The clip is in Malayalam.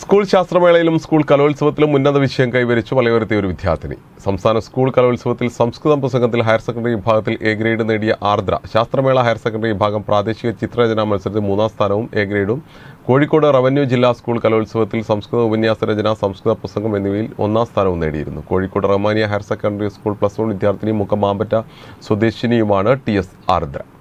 സ്കൂൾ ശാസ്ത്രമേളയിലും സ്കൂൾ കലോത്സവത്തിലും ഉന്നത വിഷയം കൈവരിച്ച് മലയോരത്തെ ഒരു വിദ്യാർത്ഥിനി സംസ്ഥാന സ്കൂൾ കലോത്സവത്തിൽ സംസ്കൃതം പ്രസംഗത്തിൽ ഹയർ സെക്കൻഡറി വിഭാഗത്തിൽ എ ഗ്രേഡ് നേടിയ ആർദ്ര ശാസ്ത്രമേള ഹയർ സെക്കൻഡറി വിഭാഗം പ്രാദേശിക ചിത്രരചനാ മത്സരത്തിൽ മൂന്നാം സ്ഥാനവും എ ഗ്രേഡും കോഴിക്കോട് റവന്യൂ ജില്ലാ സ്കൂൾ കലോത്സവത്തിൽ സംസ്കൃത ഉപന്യാസ രചന സംസ്കൃത പ്രസംഗം എന്നിവയിൽ ഒന്നാം സ്ഥാനവും നേടിയിരുന്നു Kozhikode Rahmania higher secondary school plus one വിദ്യാർത്ഥിനി മുഖമാമ്പറ്റ സ്വദേശിനിയുമാണ് ടി എസ് ആർദ്ര